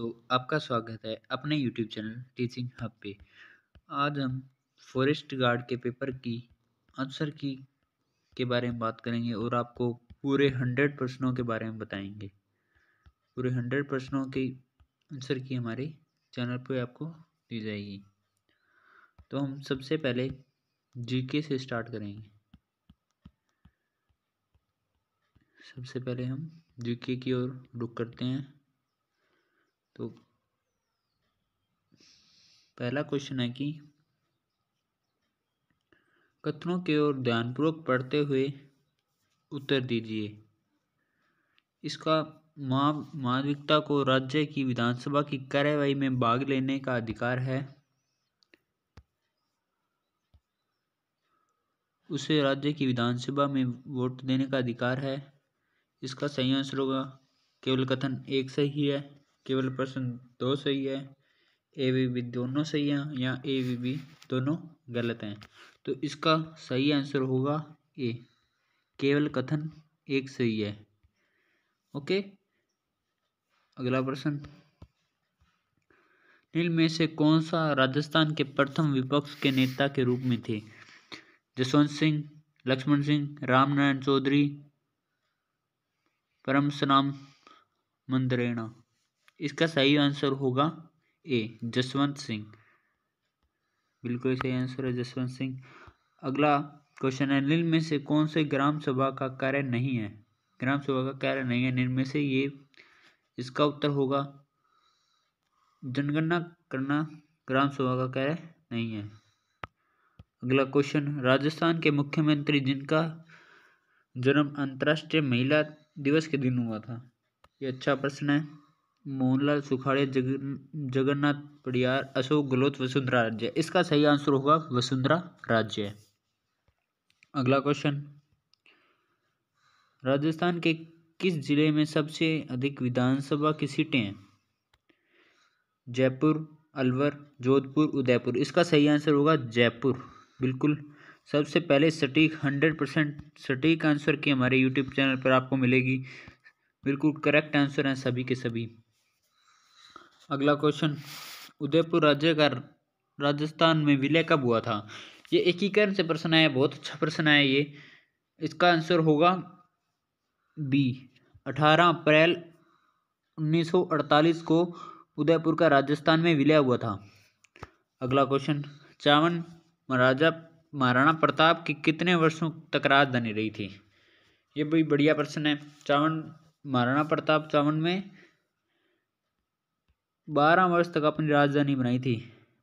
दोस्तों आपका स्वागत है अपने YouTube चैनल टीचिंग हब पे आज हम फॉरेस्ट गार्ड के पेपर की आंसर की के बारे में बात करेंगे और आपको पूरे हंड्रेड प्रश्नों के बारे में बताएंगे पूरे हंड्रेड प्रश्नों के आंसर की हमारे चैनल पे आपको दी जाएगी तो हम सबसे पहले जीके से स्टार्ट करेंगे सबसे पहले हम जीके की ओर रुक करते हैं तो पहला क्वेश्चन है कि कथनों के ओर ध्यानपूर्वक पढ़ते हुए उत्तर दीजिए इसका मा मानविकता को राज्य की विधानसभा की कार्यवाही में भाग लेने का अधिकार है उसे राज्य की विधानसभा में वोट देने का अधिकार है इसका सही आंसर होगा केवल कथन एक सही है केवल प्रश्न दो सही है ए बी बी दोनों सही हैं या ए बी बी दोनों गलत हैं तो इसका सही आंसर होगा ए केवल कथन एक सही है ओके अगला प्रश्न नील में से कौन सा राजस्थान के प्रथम विपक्ष के नेता के रूप में थे जसवंत सिंह लक्ष्मण सिंह रामनारायण चौधरी परमसनाम मंदरेणा इसका सही आंसर होगा ए जसवंत सिंह बिल्कुल सही आंसर है जसवंत सिंह अगला क्वेश्चन है निम्न में से कौन से ग्राम सभा का कार्य नहीं है ग्राम सभा का कार्य नहीं है निम्न में से ये इसका उत्तर होगा जनगणना करना ग्राम सभा का कार्य नहीं है अगला क्वेश्चन राजस्थान के मुख्यमंत्री जिनका जन्म अंतर्राष्ट्रीय महिला दिवस के दिन हुआ था ये अच्छा प्रश्न है मोहनलाल जग जगन्नाथ पडियार अशोक गहलोत वसुंधरा राज्य इसका सही आंसर होगा वसुंधरा राज्य अगला क्वेश्चन राजस्थान के किस जिले में सबसे अधिक विधानसभा की सीटें हैं जयपुर अलवर जोधपुर उदयपुर इसका सही आंसर होगा जयपुर बिल्कुल सबसे पहले सटीक हंड्रेड परसेंट सटीक आंसर की हमारे यूट्यूब चैनल पर आपको मिलेगी बिल्कुल करेक्ट आंसर हैं सभी के सभी अगला क्वेश्चन उदयपुर राज्य का राजस्थान में विलय कब हुआ था ये एकीकरण से प्रश्न आया बहुत अच्छा प्रश्न आया ये इसका आंसर होगा बी 18 अप्रैल 1948 को उदयपुर का राजस्थान में विलय हुआ था अगला क्वेश्चन चावन महाराजा महाराणा प्रताप की कितने वर्षों तक राजधानी रही थी ये भी बढ़िया प्रश्न है चावन महाराणा प्रताप चावन में बारह वर्ष तक अपनी राजधानी बनाई थी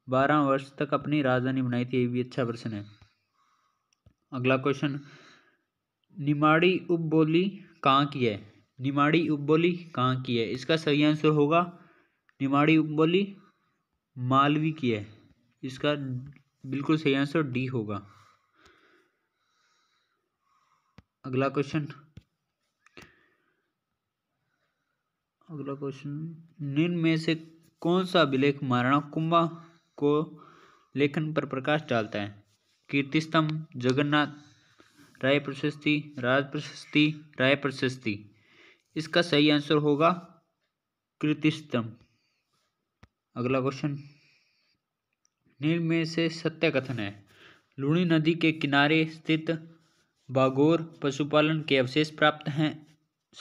बारह वर्ष तक अपनी राजधानी बनाई थी ये भी अच्छा प्रश्न है अगला क्वेश्चन निमाड़ी उपबोली कहाँ की है निमाड़ी उपबोली कहाँ की है इसका सही आंसर होगा निमाड़ी उपबोली मालवी की है इसका बिल्कुल सही आंसर डी होगा अगला क्वेश्चन अगला क्वेश्चन निम्न में से कौन सा अभिलेख महाराणा कुंभा को लेखन पर प्रकाश डालता है कीर्ति स्तंभ जगन्नाथ राय प्रशस्ति राज प्रशस्ति राय प्रशस्ति इसका सही आंसर होगा कीर्ति स्तंभ अगला क्वेश्चन नील में से सत्य कथन है लूणी नदी के किनारे स्थित बागोर पशुपालन के अवशेष प्राप्त हैं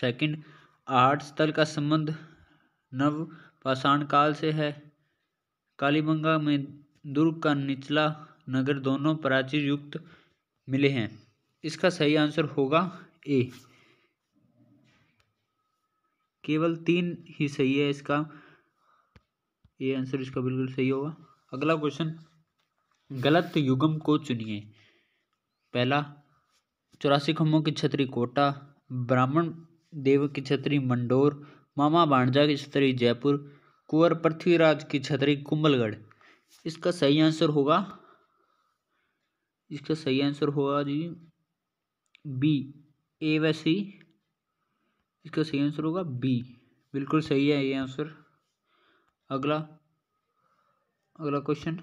सेकंड आहार स्थल का संबंध नव पाषाण काल से है कालीबंगा में दुर्ग का निचला नगर दोनों प्राचीर युक्त मिले हैं इसका सही आंसर होगा ए केवल तीन ही सही है इसका ये आंसर इसका बिल्कुल सही होगा अगला क्वेश्चन गलत युगम को चुनिए पहला चौरासी खम्भों की छतरी कोटा ब्राह्मण देव की छतरी मंडोर मामा भाणजा की छतरी जयपुर कुंवर पृथ्वीराज की छतरी कुंभलगढ़ इसका सही आंसर होगा इसका सही आंसर होगा जी बी ए व सी इसका सही आंसर होगा बी बिल्कुल सही है ये आंसर अगला अगला क्वेश्चन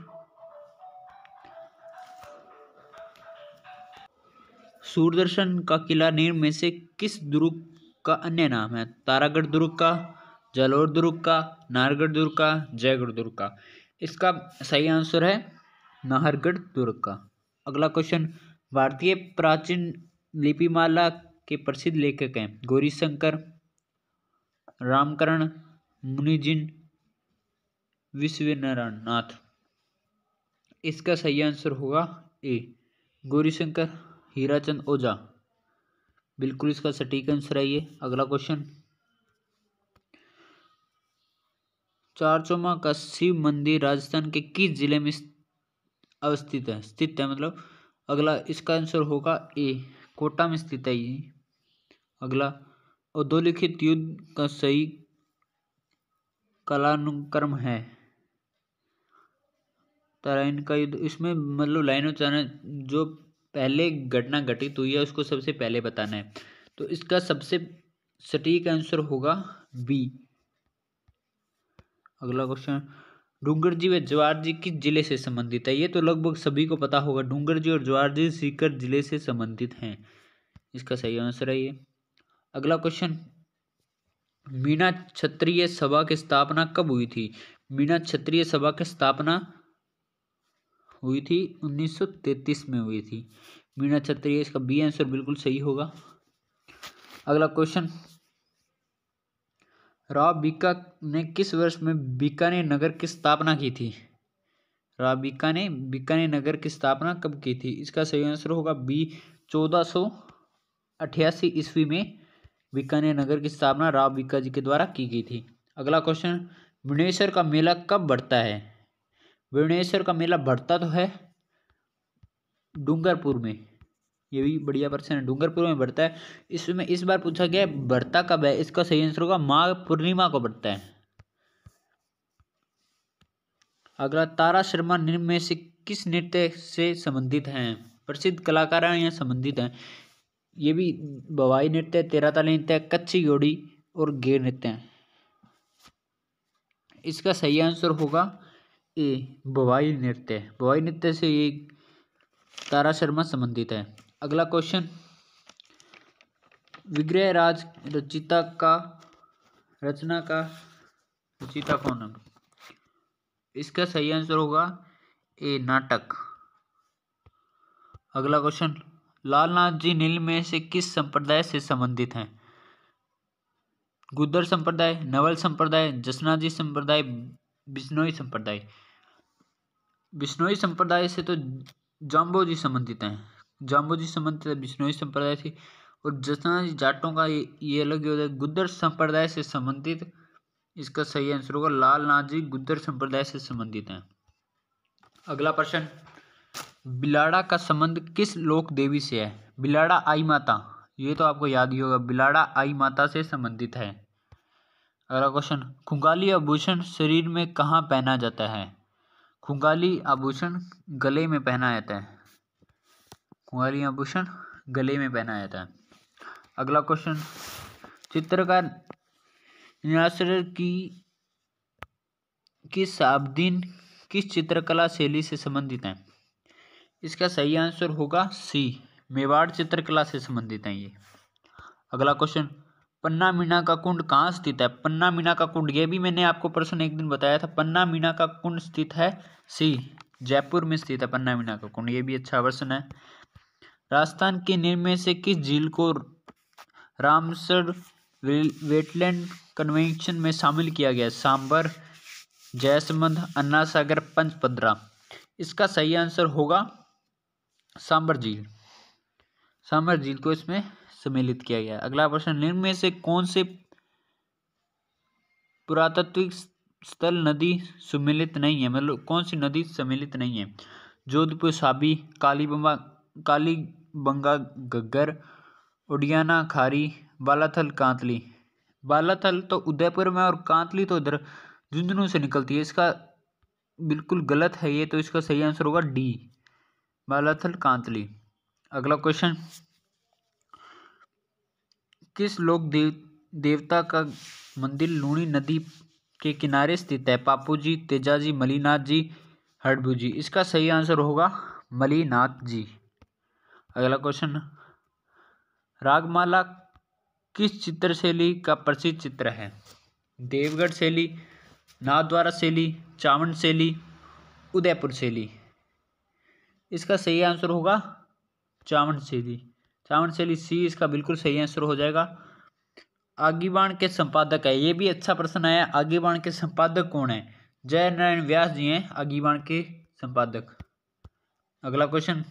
सूरदर्शन का किला नेम में से किस दुर्ग का अन्य नाम है तारागढ़ दुर्ग का जलोर दुर्ग का नाहरगढ़ दुर्ग का जयगढ़ दुर्ग का इसका सही आंसर है नाहरगढ़ दुर्ग का अगला क्वेश्चन भारतीय प्राचीन लिपिमाला के प्रसिद्ध लेखक हैं गौरी शंकर रामकरण मुनिजिन विश्वनारायण नाथ इसका सही आंसर होगा ए गौरीशंकर हीराचंद ओझा बिल्कुल इसका सटीक आंसर है ये अगला क्वेश्चन चौमा का शिव मंदिर राजस्थान के किस जिले में अवस्थित है स्थित है मतलब अगला इसका आंसर होगा ए कोटा में स्थित है ये अगला औद्योलिखित युद्ध का सही कलानुक्रम है तराइन का युद्ध इसमें मतलब लाइनों चाहना जो पहले घटना घटित हुई है उसको सबसे पहले बताना है तो इसका सबसे सटीक आंसर होगा बी अगला क्वेश्चन डूंगर जी व ज्वार जी किस जिले से संबंधित है ये तो लगभग सभी को पता होगा डूंगर जी और ज्वार जी सीकर जिले से संबंधित हैं इसका सही आंसर है ये अगला क्वेश्चन मीना क्षत्रिय सभा की स्थापना कब हुई थी मीना क्षत्रिय सभा की स्थापना हुई थी 1933 में हुई थी मीना क्षत्रिय इसका बी आंसर बिल्कुल सही होगा अगला क्वेश्चन राव ने किस वर्ष में बीकानेर नगर की स्थापना की थी राबिका ने बीकानेर नगर की स्थापना कब की थी इसका सही आंसर होगा बी चौदह सौ अठासी ईस्वी में बीकानेर नगर की स्थापना राबिका जी के द्वारा की गई थी अगला क्वेश्चन भुवनेश्वर का मेला कब बढ़ता है भुवनेश्वर का मेला बढ़ता तो है डूंगरपुर में ये भी बढ़िया प्रश्न है डूंगरपुर में बढ़ता है इसमें इस बार पूछा गया बढ़ता कब है इसका सही आंसर होगा माघ पूर्णिमा को बढ़ता है अगला तारा शर्मा निम्न में से किस नृत्य से संबंधित हैं प्रसिद्ध कलाकार हैं या संबंधित हैं ये भी बवाई नृत्य तेराताली नृत्य कच्ची घोड़ी और गेर नृत्य इसका सही आंसर होगा ए बवाई नृत्य बवाई नृत्य से ये तारा शर्मा संबंधित है अगला क्वेश्चन विग्रह राज रचिता का रचना का रचिता कौन है इसका सही आंसर होगा ए नाटक अगला क्वेश्चन लालनाथ जी नील में से किस संप्रदाय से संबंधित हैं गुद्दर संप्रदाय नवल संप्रदाय जसना जी संप्रदाय बिश्नोई संप्रदाय बिश्नोई संप्रदाय से तो जाम्बो जी संबंधित हैं जाम्बोजी संबंध बिश्नोई संप्रदाय थी और जसना जाटों का ये, ये अलग योद्धा गुद्दर संप्रदाय से संबंधित इसका सही आंसर होगा लाल नाथ जी गुद्दर संप्रदाय से संबंधित हैं अगला प्रश्न बिलाड़ा का संबंध किस लोक देवी से है बिलाड़ा आई माता ये तो आपको याद ही होगा बिलाड़ा आई माता से संबंधित है अगला क्वेश्चन खुंगाली आभूषण शरीर में कहाँ पहना जाता है खुंगाली आभूषण गले में पहना जाता है कुंवारी आभूषण गले में पहनाया जाता है अगला क्वेश्चन चित्रकार नासर की किस आबदीन किस चित्रकला शैली से संबंधित है इसका सही आंसर होगा सी मेवाड़ चित्रकला से संबंधित है ये अगला क्वेश्चन पन्ना मीना का कुंड कहाँ स्थित है पन्ना मीना का कुंड ये भी मैंने आपको प्रश्न एक दिन बताया था पन्ना मीना का कुंड स्थित है सी जयपुर में स्थित है पन्ना मीना का कुंड ये भी अच्छा प्रश्न है राजस्थान के निर्मय से किस झील को रामसर वेटलैंड कन्वेंशन में शामिल किया गया सांबर जयसमंद अन्ना सागर पंचपद्रा इसका सही आंसर होगा सांबर झील सांबर झील को इसमें सम्मिलित किया गया अगला प्रश्न निर्मय से कौन से पुरातत्विक स्थल नदी सम्मिलित नहीं है मतलब कौन सी नदी सम्मिलित नहीं है जोधपुर साबी कालीबंबा काली बंगा गग्गर उडियाना खारी बालाथल कांतली बालाथल तो उदयपुर में और कांतली तो इधर झुंझुनू से निकलती है इसका बिल्कुल गलत है ये तो इसका सही आंसर होगा डी बालाथल कांतली अगला क्वेश्चन किस लोक देव देवता का मंदिर लूणी नदी के किनारे स्थित है पापू जी तेजाजी मलीनाथ जी हडबू जी इसका सही आंसर होगा मलीनाथ जी अगला क्वेश्चन रागमाला किस चित्र शैली का प्रसिद्ध चित्र है देवगढ़ शैली नाथद्वारा शैली चावन शैली उदयपुर शैली इसका सही आंसर होगा चावन शैली चावन शैली सी इसका बिल्कुल सही आंसर हो जाएगा आगीबाण के संपादक है ये भी अच्छा प्रश्न आया आगीबाण के संपादक कौन है जय नारायण व्यास जी हैं आगीबाण के संपादक अगला क्वेश्चन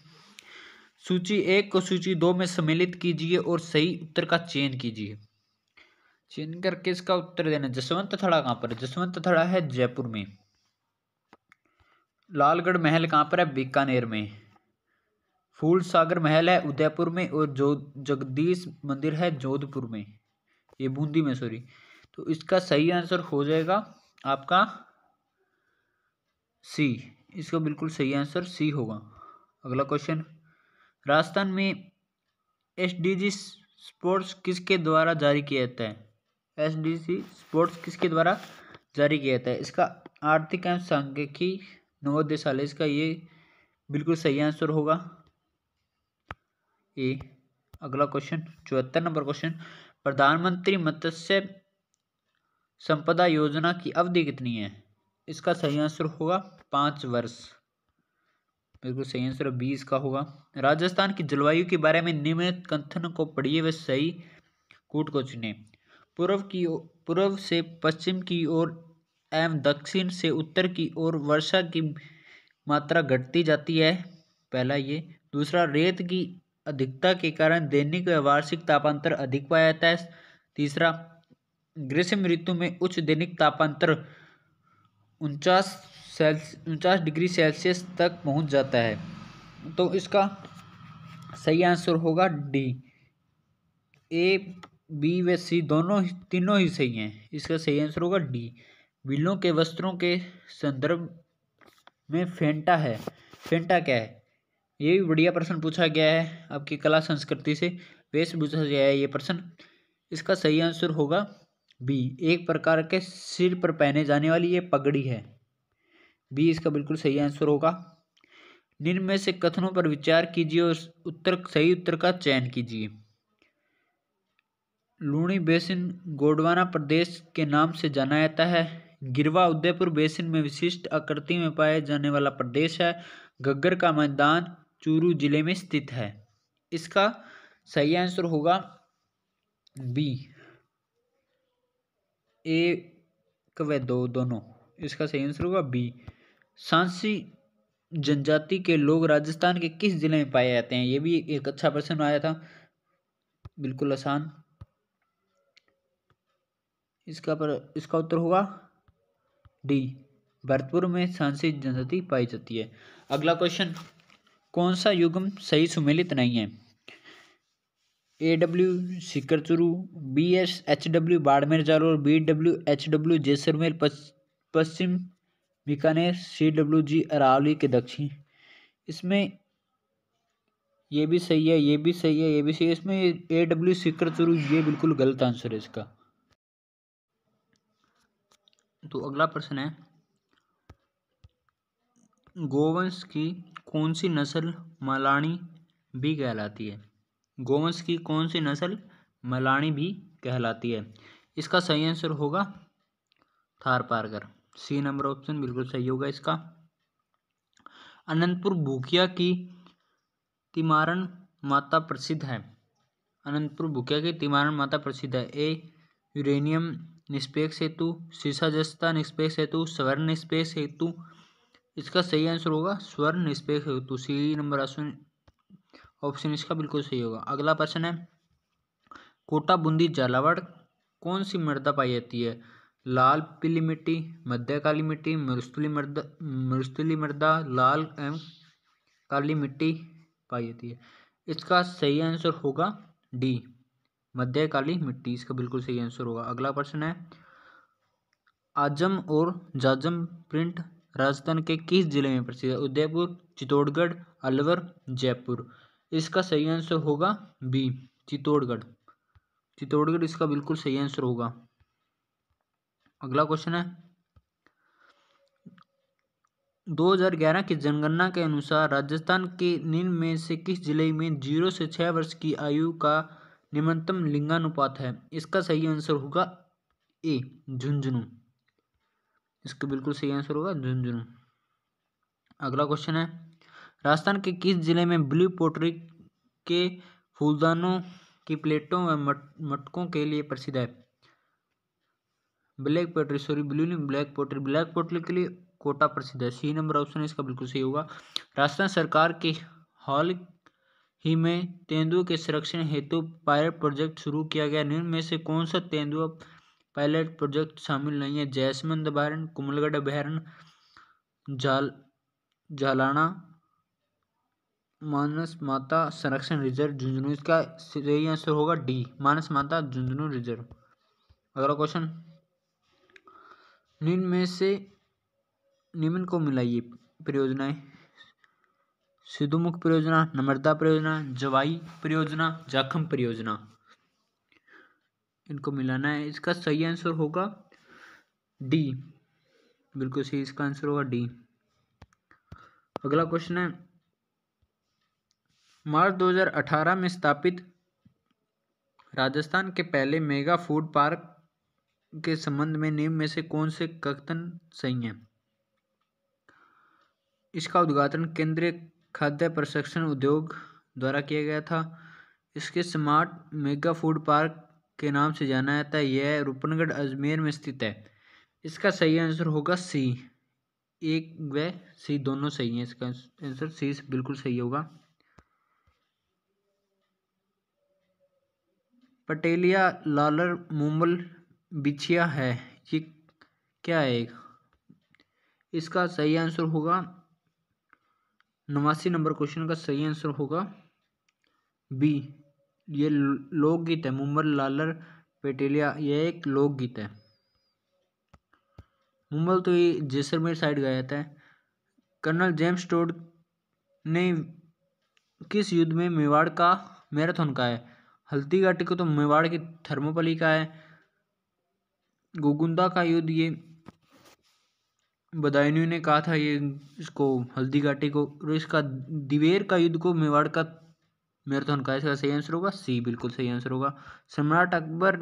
सूची एक को सूची दो में सम्मिलित कीजिए और सही उत्तर का चयन कीजिए चयन करके इसका उत्तर देना जसवंत थड़ा कहाँ पर जसवंत थड़ा है जयपुर में लालगढ़ महल कहाँ पर है बीकानेर में फूल सागर महल है उदयपुर में और जो जगदीश मंदिर है जोधपुर में ये बूंदी में सॉरी तो इसका सही आंसर हो जाएगा आपका सी इसका बिल्कुल सही आंसर सी होगा अगला क्वेश्चन राजस्थान में एस डी जी स्पोर्ट्स किसके द्वारा जारी किया जाता है एस डी जी स्पोर्ट्स किसके द्वारा जारी किया जाता है इसका आर्थिक एवं सांख्यिकी नवोदेशालय इसका ये बिल्कुल सही आंसर होगा ए अगला क्वेश्चन चौहत्तर नंबर क्वेश्चन प्रधानमंत्री मत्स्य संपदा योजना की अवधि कितनी है इसका सही आंसर होगा पाँच वर्ष बिल्कुल सही आंसर बी इसका होगा राजस्थान की जलवायु के बारे में निम्न कथन को पढ़िए व सही कूट को चुने पूर्व की पूर्व से पश्चिम की ओर एवं दक्षिण से उत्तर की ओर वर्षा की मात्रा घटती जाती है पहला ये दूसरा रेत की अधिकता के कारण दैनिक व वार्षिक तापांतर अधिक पाया जाता है तीसरा ग्रीष्म ऋतु में उच्च दैनिक तापांतर उनचास सेल्स उनचास डिग्री सेल्सियस तक पहुंच जाता है तो इसका सही आंसर होगा डी ए बी व सी दोनों ही तीनों ही सही हैं इसका सही आंसर होगा डी बिलों के वस्त्रों के संदर्भ में फेंटा है फेंटा क्या है ये भी बढ़िया प्रश्न पूछा गया है आपकी कला संस्कृति से वेश पूछा गया है ये प्रश्न इसका सही आंसर होगा बी एक प्रकार के सिर पर पहने जाने वाली ये पगड़ी है बी इसका बिल्कुल सही आंसर होगा निम्न में से कथनों पर विचार कीजिए और उत्तर सही उत्तर का चयन कीजिए लूणी बेसिन गोडवाना प्रदेश के नाम से जाना जाता है गिरवा उदयपुर बेसिन में विशिष्ट आकृति में पाए जाने वाला प्रदेश है गग्गर का मैदान चूरू जिले में स्थित है इसका सही आंसर होगा बी ए व दो दोनों इसका सही आंसर होगा बी सांसी जनजाति के लोग राजस्थान के किस जिले में पाए जाते हैं ये भी एक अच्छा प्रश्न आया था बिल्कुल आसान इसका पर इसका उत्तर होगा डी भरतपुर में सांसी जनजाति पाई जाती है अगला क्वेश्चन कौन सा युग्म सही सुमेलित नहीं है A W सिकरचुरू B S H W Barmer Jalore B W H W Jaisalmer Paschim Bikaner C W G Aravalli के दक्षिण इसमें ये भी सही है ये भी सही है ये भी सही है इसमें ए डब्ल्यू सिकर चुरू ये बिल्कुल गलत आंसर है इसका तो अगला प्रश्न है गोवंश की कौन सी नस्ल मलानी भी कहलाती है गोवंश की कौन सी नस्ल मलानी भी कहलाती है इसका सही आंसर होगा Thar Parkar C number option बिल्कुल सही होगा इसका अनंतपुर भूखिया की तिमारन माता प्रसिद्ध है अनंतपुर भूखिया की तिमारन माता प्रसिद्ध है ए यूरेनियम निष्पेक्ष हेतु शीशा जस्ता निष्पेक्ष हेतु स्वर्ण निष्पेक्ष हेतु इसका सही आंसर होगा स्वर्ण निष्पेक्ष हेतु सी नंबर ऑप्शन ऑप्शन इसका बिल्कुल सही होगा अगला प्रश्न है कोटा बूंदी झालावाड़ कौन सी मृदा पाई जाती है लाल पीली मिट्टी मध्य काली मिट्टी मरुस्थली मृदा मरुस्थली मृदा लाल एवं काली मिट्टी पाई जाती है इसका सही आंसर होगा डी मध्य काली मिट्टी इसका बिल्कुल सही आंसर होगा अगला प्रश्न है आजम और जाजम प्रिंट राजस्थान के किस जिले में प्रसिद्ध है उदयपुर चित्तौड़गढ़ अलवर जयपुर इसका सही आंसर होगा बी चित्तौड़गढ़ चित्तौड़गढ़ इसका बिल्कुल सही आंसर होगा अगला क्वेश्चन है 2011 की जनगणना के अनुसार राजस्थान के निम्न में से किस जिले में जीरो से छः वर्ष की आयु का निम्नतम लिंगानुपात है इसका सही आंसर होगा ए झुंझुनू इसका बिल्कुल सही आंसर होगा झुंझुनू अगला क्वेश्चन है राजस्थान के किस जिले में ब्लू पोटरी के फूलदानों की प्लेटों व मटकों के लिए प्रसिद्ध है ब्लैक पोट्री सॉरी ब्लू नहीं ब्लैक पोट्री ब्लैक पोट्री के लिए कोटा प्रसिद्ध है सी नंबर ऑप्शन इसका बिल्कुल सही होगा राजस्थान सरकार के हाल ही में तेंदुओं के संरक्षण हेतु पायलट प्रोजेक्ट शुरू किया गया निम्न में से कौन सा तेंदुआ पायलट प्रोजेक्ट शामिल नहीं है जैसमंद अभ्यारण कुमलगढ़ अभ्यारण जाल जालाना मानस माता संरक्षण रिजर्व झुंझुनू इसका सही आंसर होगा डी मानस माता झुंझुनू रिजर्व अगला क्वेश्चन निम्न में से निम्न को मिलाइए परियोजनाएं सिद्धुमुख परियोजना नम्रता परियोजना जवाई परियोजना जाखम परियोजना इनको मिलाना है इसका सही आंसर होगा डी बिल्कुल सही इसका आंसर होगा डी अगला क्वेश्चन है मार्च 2018 में स्थापित राजस्थान के पहले मेगा फूड पार्क के संबंध में निम्न में से कौन से कथन सही हैं इसका उद्घाटन केंद्रीय खाद्य प्रशिक्षण उद्योग द्वारा किया गया था इसके स्मार्ट मेगा फूड पार्क के नाम से जाना जाता है यह रूपनगढ़ अजमेर में स्थित है इसका सही आंसर होगा सी एक व सी दोनों सही हैं इसका आंसर सी बिल्कुल सही होगा पटेलिया लालर मुंबल बिछिया है ये क्या है इसका सही आंसर होगा नवासी नंबर क्वेश्चन का सही आंसर होगा बी ये लोकगीत है मुमर लालर पेटेलिया यह एक लोकगीत है मुंबल तो ये जैसलमेर साइड गया था कर्नल जेम्स टोड ने किस युद्ध में मेवाड़ का मैराथन का है घाटी को तो मेवाड़ की थर्मोपली का है गोगुंदा का युद्ध ये बदायनु ने कहा था ये इसको हल्दी घाटी को और इसका दिवेर का युद्ध को मेवाड़ का मैराथन का इसका सही आंसर होगा सी बिल्कुल सही आंसर होगा सम्राट अकबर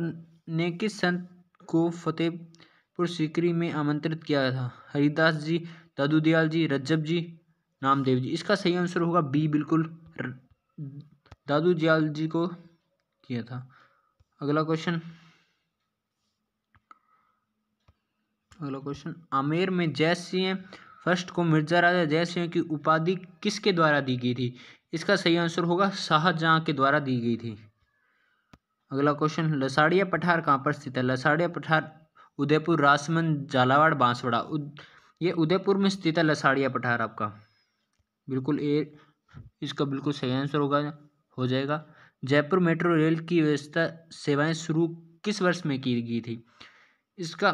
ने किस संत को फतेहपुर सीकरी में आमंत्रित किया था हरिदास जी दादूदयाल जी रज्जब जी नामदेव जी इसका सही आंसर होगा बी बिल्कुल दादू दयाल जी को किया था अगला क्वेश्चन अगला क्वेश्चन आमेर में जय सिंह फर्स्ट को मिर्जा राजा जय सिंह की उपाधि किसके द्वारा दी गई थी इसका सही आंसर होगा शाहजहाँ के द्वारा दी गई थी अगला क्वेश्चन लसाड़िया पठार कहाँ पर स्थित है लसाड़िया पठार उदयपुर राजमंद झालावाड़ बांसवाड़ा ये उदयपुर में स्थित है लसाड़िया पठार आपका बिल्कुल ए इसका बिल्कुल सही आंसर होगा हो जाएगा जयपुर मेट्रो रेल की व्यवस्था सेवाएं शुरू किस वर्ष में की गई थी इसका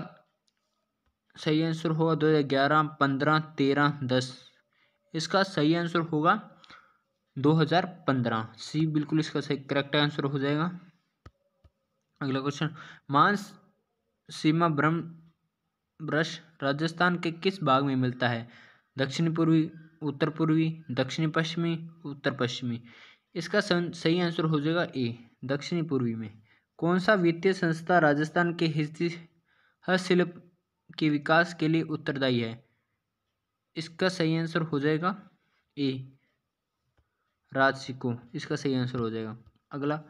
सही आंसर होगा दो हज़ार ग्यारह पंद्रह तेरह दस इसका सही आंसर होगा दो हज़ार पंद्रह सी बिल्कुल इसका सही करेक्ट आंसर हो जाएगा अगला क्वेश्चन मांस सीमा ब्रह्म ब्रश राजस्थान के किस भाग में मिलता है दक्षिण पूर्वी उत्तर पूर्वी दक्षिण पश्चिमी उत्तर पश्चिमी इसका सही आंसर हो जाएगा ए दक्षिणी पूर्वी में कौन सा वित्तीय संस्था राजस्थान के हस्तशिल्प के विकास के लिए उत्तरदायी है इसका सही आंसर हो जाएगा ए राजसिको इसका सही आंसर हो जाएगा अगला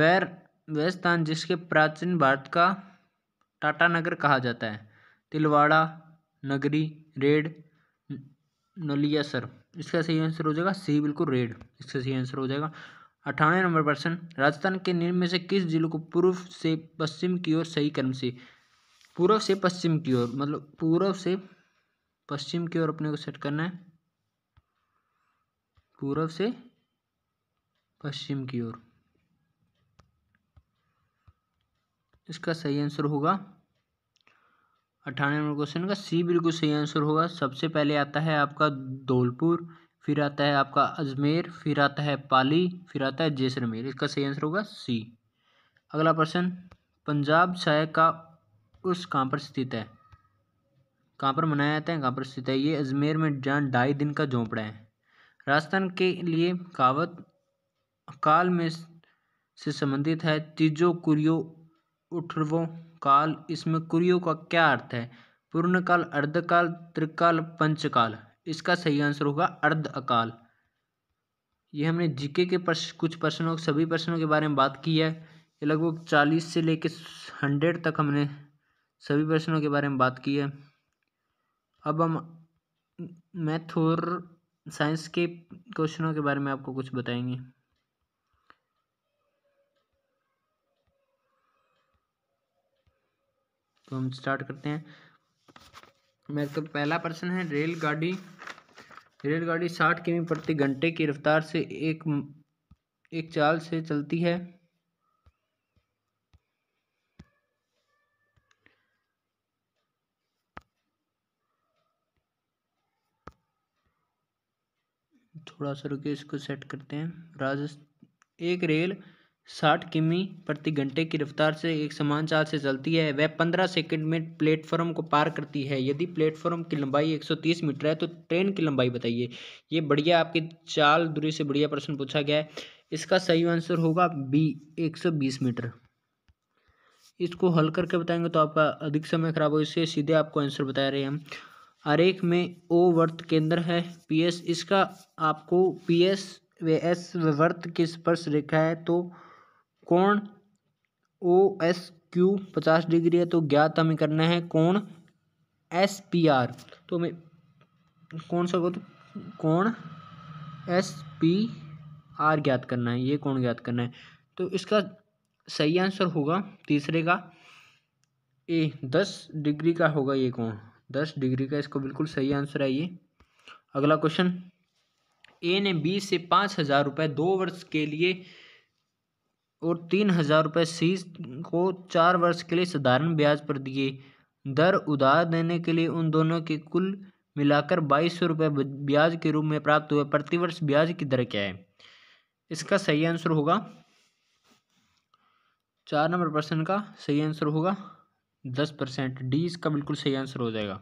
वैर वह स्थान जिसके प्राचीन भारत का टाटा नगर कहा जाता है तिलवाड़ा नगरी रेड नलियासर इसका सही आंसर हो जाएगा सी बिल्कुल रेड इसका सही आंसर हो जाएगा अठानवे नंबर प्रश्न राजस्थान के निम्न में से किस जिले को पूर्व से पश्चिम की ओर सही क्रम से पूर्व से पश्चिम की ओर मतलब पूर्व से पश्चिम की ओर अपने को सेट करना है पूर्व से पश्चिम की ओर इसका सही आंसर होगा अठारह नंबर क्वेश्चन का सी बिल्कुल सही आंसर होगा सबसे पहले आता है आपका धौलपुर फिर आता है आपका अजमेर फिर आता है पाली फिर आता है जैसलमेर इसका सही आंसर होगा सी अगला प्रश्न पंजाब शहर का उस कहाँ पर स्थित है कहाँ पर मनाया जाता है कहाँ पर स्थित है ये अजमेर में जहाँ ढाई दिन का झोंपड़ा है राजस्थान के लिए कहावत काल में से संबंधित है तीजो कुरियो उठरवो काल इसमें कुरियो का क्या अर्थ है पूर्णकाल अर्धकाल त्रिकाल पंचकाल इसका सही आंसर होगा अर्ध अकाल ये हमने जीके के प्रश्न कुछ प्रश्नों सभी प्रश्नों के बारे में बात की है ये लगभग चालीस से लेकर हंड्रेड तक हमने सभी प्रश्नों के बारे में बात की है अब हम मैथ और साइंस के क्वेश्चनों के बारे में आपको कुछ बताएंगे तो हम स्टार्ट करते हैं मेरे तो पहला प्रश्न है रेलगाड़ी रेलगाड़ी साठ किमी प्रति घंटे की रफ्तार से एक एक चाल से चलती है थोड़ा सा रुके इसको सेट करते हैं राजस्थान एक रेल साठ किमी प्रति घंटे की रफ्तार से एक समान चाल से चलती है वह पंद्रह सेकंड में प्लेटफॉर्म को पार करती है यदि प्लेटफॉर्म की लंबाई एक सौ तीस मीटर है तो ट्रेन की लंबाई बताइए ये बढ़िया आपकी चाल दूरी से बढ़िया प्रश्न पूछा गया है इसका सही आंसर होगा बी एक सौ बीस मीटर इसको हल करके बताएंगे तो आपका अधिक समय खराब हो इससे सीधे आपको आंसर बता रहे हैं हम आरेख में ओ वर्त केंद्र है पी एस इसका आपको पी एस व एस वर्त की स्पर्श रेखा है तो कोण ओ एस क्यू पचास डिग्री है तो ज्ञात हमें करना है कोण एस पी आर तो हमें कौन सा तो कोण एस पी आर ज्ञात करना है ये कौन ज्ञात करना है तो इसका सही आंसर होगा तीसरे का ए दस डिग्री का होगा ये कौन दस डिग्री का इसको बिल्कुल सही आंसर है ये अगला क्वेश्चन ए ने बी से पाँच हज़ार रुपये दो वर्ष के लिए और तीन हज़ार रुपये सी को चार वर्ष के लिए साधारण ब्याज पर दिए दर उधार देने के लिए उन दोनों के कुल मिलाकर बाईस सौ रुपये ब्याज के रूप में प्राप्त हुए प्रतिवर्ष ब्याज की दर क्या है इसका सही आंसर होगा चार नंबर प्रश्न का सही आंसर होगा दस परसेंट डी इसका बिल्कुल सही आंसर हो जाएगा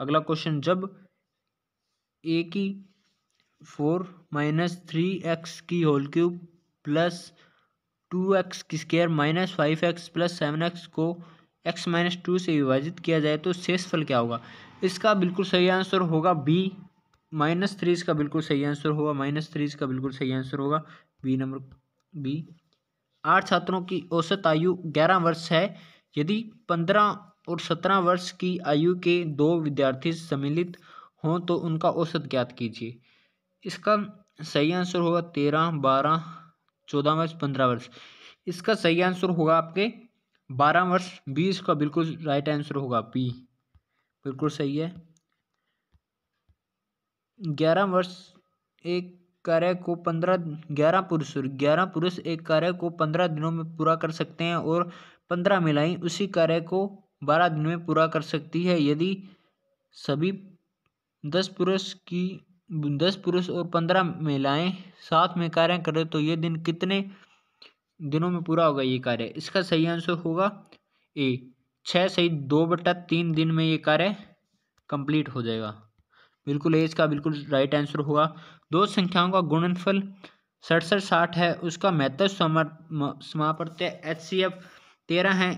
अगला क्वेश्चन जब ए की फोर माइनस थ्री एक्स की whole cube plus two x की square minus five x plus seven x को एक्स माइनस टू से विभाजित किया जाए तो शेष फल क्या होगा इसका बिल्कुल सही आंसर होगा बी माइनस थ्री इसका बिल्कुल सही आंसर होगा माइनस थ्री इसका बिल्कुल सही आंसर होगा बी नंबर बी आठ छात्रों की औसत आयु ग्यारह वर्ष है यदि पंद्रह और सत्रह वर्ष की आयु के दो विद्यार्थी सम्मिलित हों तो उनका औसत ज्ञात कीजिए इसका सही आंसर होगा तेरह बारह चौदह वर्ष पंद्रह वर्ष इसका सही आंसर होगा आपके बारह वर्ष बीस का बिल्कुल राइट आंसर होगा बी बिल्कुल सही है ग्यारह वर्ष एक कार्य को पंद्रह ग्यारह पुरुष ग्यारह पुरुष एक कार्य को पंद्रह दिनों में पूरा कर सकते हैं और पंद्रह महिलाएं उसी कार्य को बारह दिन में पूरा कर सकती है यदि सभी दस पुरुष की दस पुरुष और पंद्रह महिलाएं साथ में कार्य करें तो ये दिन कितने दिनों में पूरा होगा ये कार्य इसका सही आंसर होगा ए छः सही दो बटा तीन दिन में ये कार्य कंप्लीट हो जाएगा बिल्कुल ए इसका बिल्कुल राइट आंसर होगा दो संख्याओं का गुणनफल सड़सठ साठ है उसका महत्व समापर्त्य एच सी एफ तेरह हैं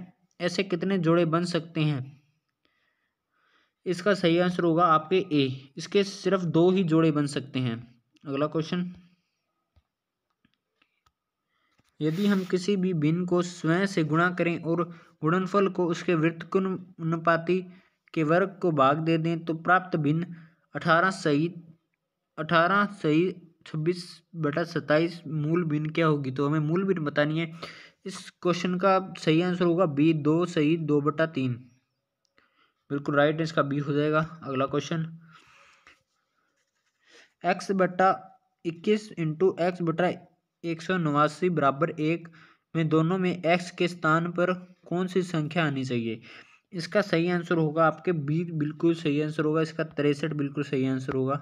ऐसे कितने जोड़े बन सकते हैं इसका सही आंसर होगा आपके ए इसके सिर्फ दो ही जोड़े बन सकते हैं अगला क्वेश्चन यदि हम किसी भी भिन्न को स्वयं से गुणा करें और गुणनफल को उसके वृत्त अनुपाति के वर्ग को भाग दे दें तो प्राप्त भिन्न अठारह सही अठारह सही छब्बीस बटा सत्ताईस मूल भिन्न क्या होगी तो हमें मूल भिन्न बतानी है इस क्वेश्चन का सही आंसर होगा बी दो सही दो बटा तीन बिल्कुल राइट इसका बी हो जाएगा अगला क्वेश्चन एक्स बटा इक्कीस इंटू एक्स बटा एक सौ नवासी बराबर एक में दोनों में एक्स के स्थान पर कौन सी संख्या आनी चाहिए इसका सही आंसर होगा आपके बी बिल्कुल सही आंसर होगा इसका तिरसठ बिल्कुल सही आंसर होगा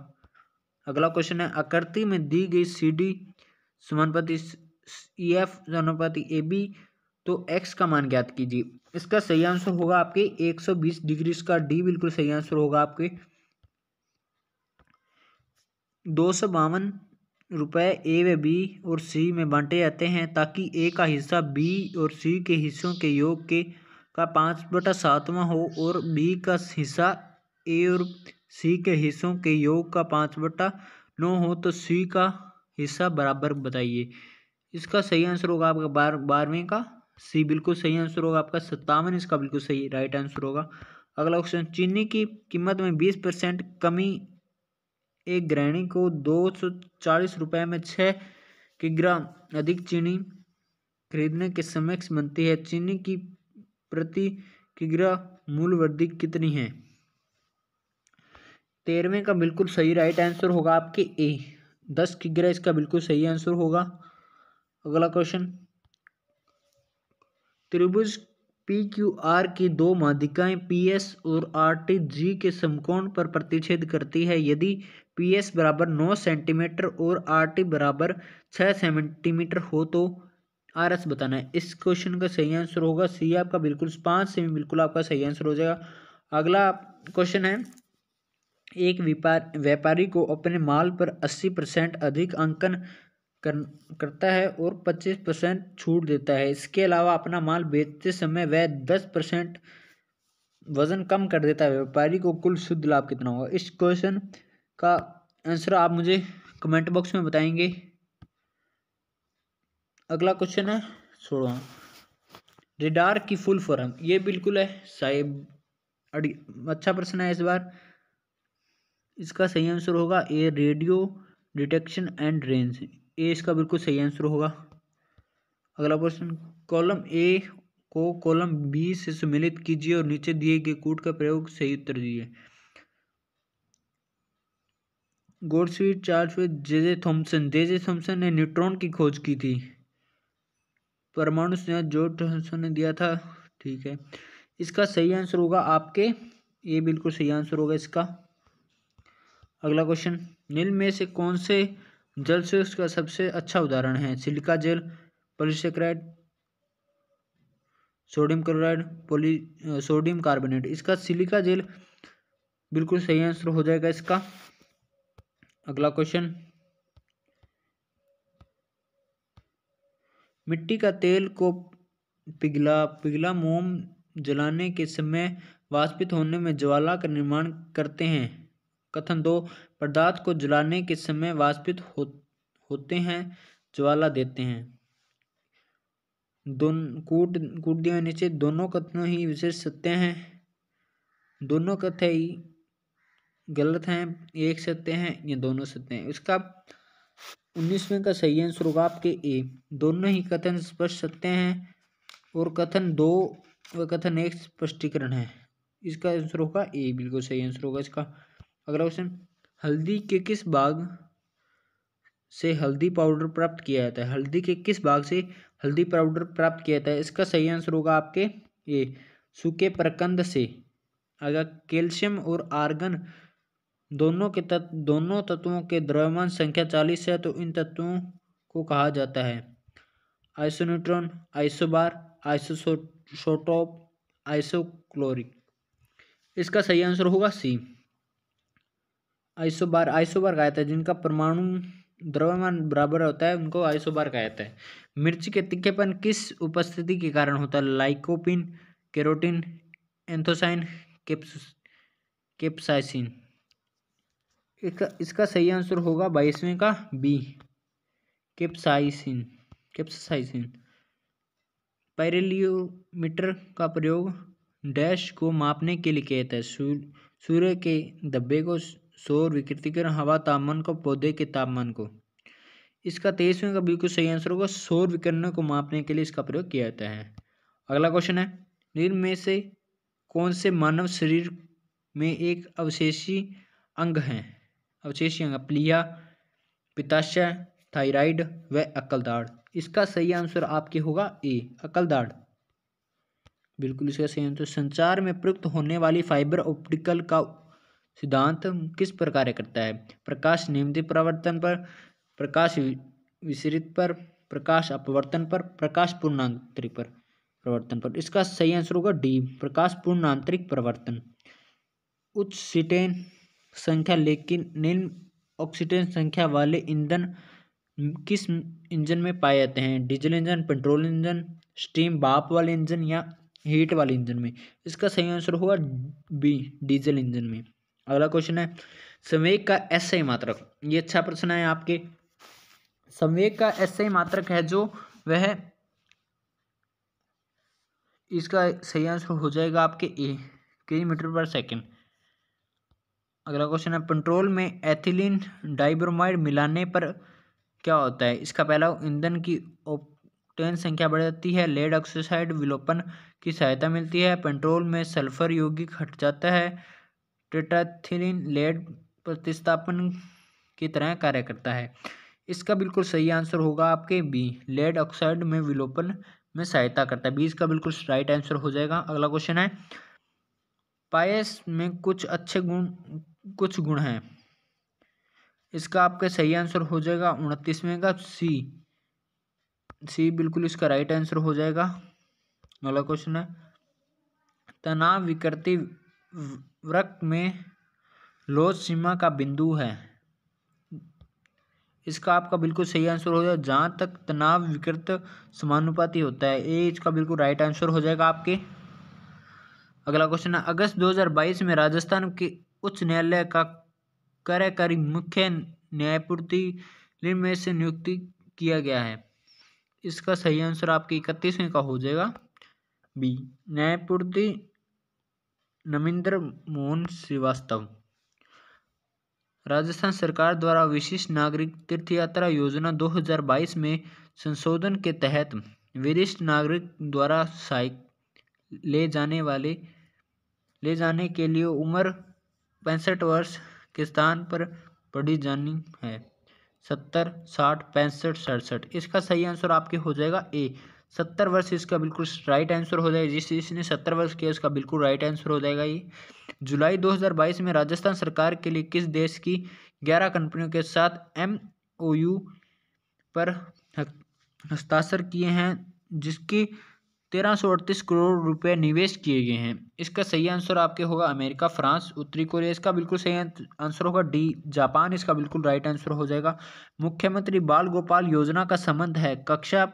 अगला क्वेश्चन है आकृति में दी गई सीडी समानुपाती ई e एफ अनुपाति ए बी तो एक्स का मान ज्ञात कीजिए इसका सही आंसर होगा आपके 120 डिग्री इसका डी बिल्कुल सही आंसर होगा आपके दो सौ बावन रुपये ए व बी और सी में बांटे जाते हैं ताकि ए का हिस्सा बी और सी के हिस्सों के योग के का पाँच बटा सातवां हो और बी का हिस्सा ए और सी के हिस्सों के योग का पाँच बटा नौ हो तो सी का हिस्सा बराबर बताइए इसका सही आंसर होगा आपका बार बारहवीं का सी बिल्कुल सही आंसर होगा आपका सत्तावन इसका बिल्कुल सही राइट आंसर होगा अगला क्वेश्चन चीनी की कीमत में बीस परसेंट कमी एक ग्रहणी को दो सौ चालीस रुपये में छः किग्राम अधिक चीनी खरीदने के समक्ष बनती है चीनी की प्रति किग्रा मूल वृद्धि कितनी है तेरहवें का बिल्कुल सही राइट आंसर होगा आपके ए दस किग्रा इसका बिल्कुल सही आंसर होगा अगला क्वेश्चन त्रिभुज पी क्यू आर की दो माध्यिकाएं पी एस और आर टी जी के समकोण पर प्रतिच्छेद करती है यदि पी एस बराबर नौ सेंटीमीटर और आर टी बराबर छः सेंटीमीटर हो तो आर एस बताना है इस क्वेश्चन का सही आंसर होगा सी आपका बिल्कुल पाँच से बिल्कुल आपका सही आंसर हो जाएगा अगला क्वेश्चन है एक व्यापार व्यापारी को अपने माल पर अस्सी परसेंट अधिक अंकन कर करता है और पच्चीस परसेंट छूट देता है इसके अलावा अपना माल बेचते समय वह दस परसेंट वज़न कम कर देता है व्यापारी को कुल शुद्ध लाभ कितना होगा इस क्वेश्चन का आंसर आप मुझे कमेंट बॉक्स में बताएंगे अगला क्वेश्चन है छोड़ो हाँ। रिडार की फुल फॉर्म ये बिल्कुल है साहिब अच्छा प्रश्न है इस बार इसका सही आंसर होगा A radio detection and range A इसका बिल्कुल सही आंसर होगा अगला प्रश्न कॉलम ए को कॉलम बी से सम्मिलित कीजिए और नीचे दिए गए कूट का प्रयोग सही उत्तर दीजिए गोडस्वीट Charles J J Thomson J J Thomson ने न्यूट्रॉन की खोज की थी परमाणु स्नेह जो थॉम्सन ने दिया था ठीक है इसका सही आंसर होगा आपके ये बिल्कुल सही आंसर होगा इसका अगला क्वेश्चन निम्न में से कौन से जल से उसका सबसे अच्छा उदाहरण है silica gel polysaccharide sodium chloride poly sodium carbonate इसका सिलिका जेल बिल्कुल सही आंसर हो जाएगा इसका अगला क्वेश्चन मिट्टी का तेल को पिघला पिघला मोम जलाने के समय वाष्पित होने में ज्वाला का निर्माण करते हैं कथन दो पदार्थ को जलाने के समय वाष्पित हो, होते हैं ज्वाला देते हैं दोन कूट कूट दिया नीचे दोनों कथनों ही विशेष सत्य हैं दोनों कथ्य ही गलत हैं एक सत्य हैं या दोनों सत्य हैं इसका उन्नीसवें का सही आंसर होगा आपके ए दोनों ही कथन स्पष्ट सत्य हैं और कथन दो व कथन एक स्पष्टीकरण है इसका आंसर होगा ए बिल्कुल सही आंसर होगा इसका अगला क्वेश्चन हल्दी के किस भाग से हल्दी पाउडर प्राप्त किया जाता है हल्दी के किस भाग से हल्दी पाउडर प्राप्त किया जाता है इसका सही आंसर होगा आपके ये सूखे प्रकंद से अगर कैल्शियम और आर्गन दोनों के तत्व दोनों तत्वों के द्रव्यमान संख्या चालीस है तो इन तत्वों को कहा जाता है आइसोन्यूट्रॉन आइसोबार आइसोसोटोप आइसोक्लोरिक इसका सही आंसर होगा सी आइसोबार आइसोबार कहा जाता है जिनका परमाणु द्रव्यमान बराबर होता है उनको आइसोबार कहा जाता है मिर्च के तिखेपन किस उपस्थिति के कारण होता है लाइकोपिन केरोटिन एंथोसाइन केप्साइसिन इसका सही आंसर होगा बाईसवें का बी केप्साइसिन केप्साइसिन पैरेलियोमीटर का प्रयोग डैश को मापने के लिए किया जाता है सूर्य के धब्बे को सौर विकृतिकरण हवा तापमान को पौधे के तापमान को इसका तेईसवें का बिल्कुल सही आंसर होगा शोर विकिरण को मापने के लिए इसका प्रयोग किया जाता है अगला क्वेश्चन है निम्न में से कौन से मानव शरीर में एक अवशेषी अंग है अवशेषी अंग प्लिया पिताशय थाइराइड व अकलदाड़ इसका सही आंसर आपके होगा ए अक्लदाड़ बिल्कुल इसका सही आंसर संचार में प्रयुक्त होने वाली फाइबर ऑप्टिकल का सिद्धांत किस पर कार्य करता है प्रकाश नियमित प्रवर्तन पर प्रकाश विसरित पर प्रकाश अपवर्तन पर प्रकाश पूर्णांतरिक पर प्रवर्तन पर इसका सही आंसर होगा डी प्रकाश पूर्णांतरिक प्रवर्तन उच्च सीटें संख्या लेकिन निम्न ऑक्सीटेन संख्या वाले ईंधन किस इंजन में पाए जाते हैं diesel engine petrol engine steam बाप वाले इंजन या हीट वाले इंजन में इसका सही आंसर होगा बी डीजल इंजन में अगला क्वेश्चन है संवेग का एस आई मात्रक ये अच्छा प्रश्न है आपके संवेग का एस मात्रक है जो वह इसका सही आंसर हो जाएगा आपके ए किलोमीटर पर सेकेंड अगला क्वेश्चन है पेट्रोल में एथिलीन डाइब्रोमाइड मिलाने पर क्या होता है इसका पहला ईंधन की ओक्टेन संख्या बढ़ जाती है लेड ऑक्साइड विलोपन की सहायता मिलती है पेट्रोल में सल्फर यौगिक हट जाता है टेट्राथिलिन लेड प्रतिस्थापन की तरह कार्य करता है इसका बिल्कुल सही आंसर होगा आपके बी लेड ऑक्साइड में विलोपन में सहायता करता है बी इसका बिल्कुल राइट आंसर हो जाएगा अगला क्वेश्चन है पायस में कुछ अच्छे गुण कुछ गुण हैं इसका आपका सही आंसर हो जाएगा उनतीसवें का सी सी बिल्कुल इसका राइट आंसर हो जाएगा अगला क्वेश्चन है तनाव विकृति वक्र में लोच सीमा का बिंदु है इसका आपका बिल्कुल सही आंसर हो जाएगा जहाँ तक तनाव विकृत समानुपाती होता है ए इसका बिल्कुल राइट आंसर हो जाएगा आपके अगला क्वेश्चन है अगस्त 2022 में राजस्थान के उच्च न्यायालय का कार्यकारी मुख्य न्यायपूर्ति में से नियुक्ति किया गया है इसका सही आंसर आपके इकतीसवें का हो जाएगा बी न्यायपूर्ति नमिंदर मोहन श्रीवास्तव राजस्थान सरकार द्वारा विशिष्ट नागरिक तीर्थयात्रा योजना 2022 में संशोधन के तहत वरिष्ठ नागरिक द्वारा साइक ले जाने वाले ले जाने के लिए उम्र पैंसठ वर्ष के स्थान पर पढ़ी जानी है सत्तर साठ पैंसठ सड़सठ इसका सही आंसर आपके हो जाएगा ए सत्तर वर्ष इसका बिल्कुल राइट आंसर हो जाएगा जिस इसने सत्तर वर्ष किया उसका बिल्कुल राइट आंसर हो जाएगा ये जुलाई 2022 में राजस्थान सरकार के लिए किस देश की ग्यारह कंपनियों के साथ एम ओ यू पर हस्ताक्षर किए हैं जिसकी तेरह सौ अड़तीस करोड़ रुपए निवेश किए गए हैं इसका सही आंसर आपके होगा अमेरिका फ्रांस उत्तरी कोरिया इसका बिल्कुल सही आंसर होगा डी जापान इसका बिल्कुल राइट आंसर हो जाएगा मुख्यमंत्री बाल गोपाल योजना का संबंध है कक्षा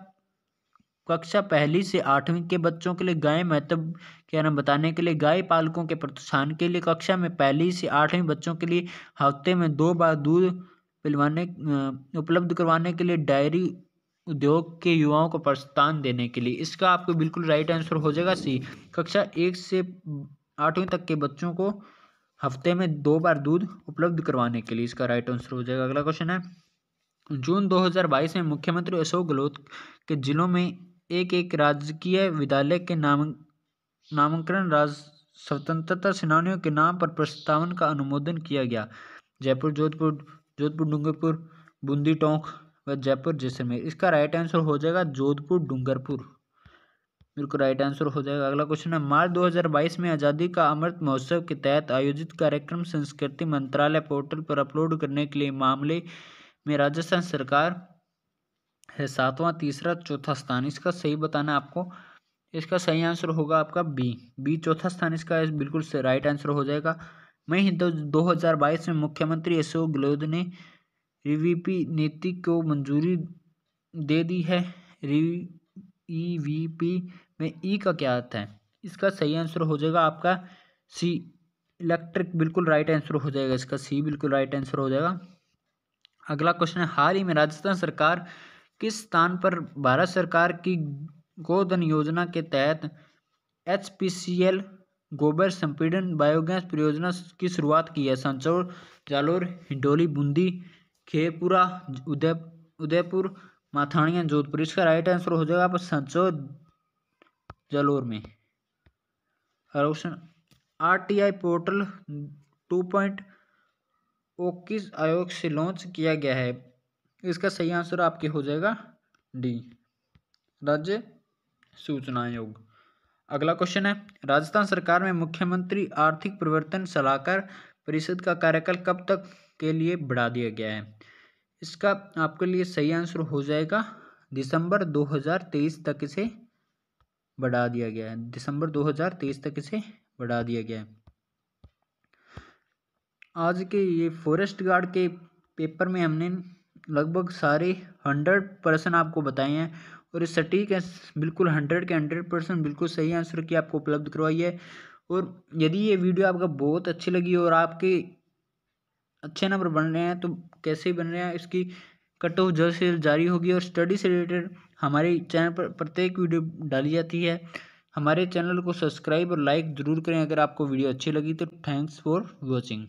कक्षा पहली से आठवीं के बच्चों के लिए गाय महत्व के नाम बताने के लिए गाय पालकों के प्रोत्साहन के लिए कक्षा में पहली से आठवीं बच्चों के लिए हफ्ते में दो बार दूध पिलवाने उपलब्ध करवाने के लिए डायरी उद्योग के युवाओं को प्रोत्साहन देने के लिए इसका आपको बिल्कुल राइट आंसर हो जाएगा सी कक्षा एक से आठवीं तक के बच्चों को हफ्ते में दो बार दूध उपलब्ध करवाने के लिए इसका राइट आंसर हो जाएगा अगला क्वेश्चन है जून 2022 में मुख्यमंत्री अशोक गहलोत के जिलों में एक एक राजकीय विद्यालय के नामकरण स्वतंत्रता सेनानियों के नाम पर प्रस्तावन का अनुमोदन किया गया जयपुर जोधपुर जोधपुर डूंगरपुर बूंदी टोंक व जयपुर जैसलमेर इसका राइट आंसर हो जाएगा जोधपुर डूंगरपुर बिल्कुल राइट आंसर हो जाएगा अगला क्वेश्चन है मार्च 2022 में आज़ादी का अमृत महोत्सव के तहत आयोजित कार्यक्रम संस्कृति मंत्रालय पोर्टल पर अपलोड करने के लिए मामले में राजस्थान सरकार है सातवां तीसरा चौथा स्थान इसका सही बताना आपको इसका सही आंसर होगा आपका बी बी चौथा स्थान इसका इस बिल्कुल राइट आंसर हो जाएगा मई दो हज़ार बाईस में मुख्यमंत्री अशोक गहलोत ने रीवीपी नीति को मंजूरी दे दी है रीवीपी e में ई e का क्या अर्थ है इसका सही आंसर हो जाएगा आपका सी इलेक्ट्रिक बिल्कुल राइट आंसर हो जाएगा इसका सी बिल्कुल राइट आंसर हो जाएगा अगला क्वेश्चन है हाल ही में राजस्थान सरकार किस स्थान पर भारत सरकार की गोधन योजना के तहत एच गोबर संपीड़न बायोगैस परियोजना की शुरुआत की है मंदसौर जालोर हिंडोली बूंदी खेपुरा उदयपुर माथाणिया जोधपुर इसका राइट आंसर हो जाएगा आप संचौर जालोर में और option R T I portal two point ओकिस आयोग से लॉन्च किया गया है इसका सही आंसर आपके हो जाएगा डी राज्य सूचना आयोग अगला क्वेश्चन है राजस्थान सरकार में मुख्यमंत्री आर्थिक परिवर्तन सलाहकार परिषद का कार्यकाल कब तक के लिए बढ़ा दिया गया है इसका आपके लिए सही आंसर हो जाएगा दिसंबर 2023 तक इसे बढ़ा दिया गया है दिसंबर 2023 तक इसे बढ़ा दिया गया है आज के ये फॉरेस्ट गार्ड के पेपर में हमने लगभग सारे हंड्रेड परसेंट आपको बताए हैं और सटीक है बिल्कुल हंड्रेड के हंड्रेड परसेंट बिल्कुल सही आंसर की आपको उपलब्ध करवाई है और यदि ये वीडियो आपका बहुत अच्छी लगी और आपके अच्छे नंबर बन रहे हैं तो कैसे बन रहे हैं इसकी कट ऑफ जल्द से जल्द जारी होगी और स्टडी से रिलेटेड हमारे चैनल पर प्रत्येक वीडियो डाली जाती है हमारे चैनल को सब्सक्राइब और लाइक ज़रूर करें अगर आपको वीडियो अच्छी लगी तो थैंक्स फॉर वॉचिंग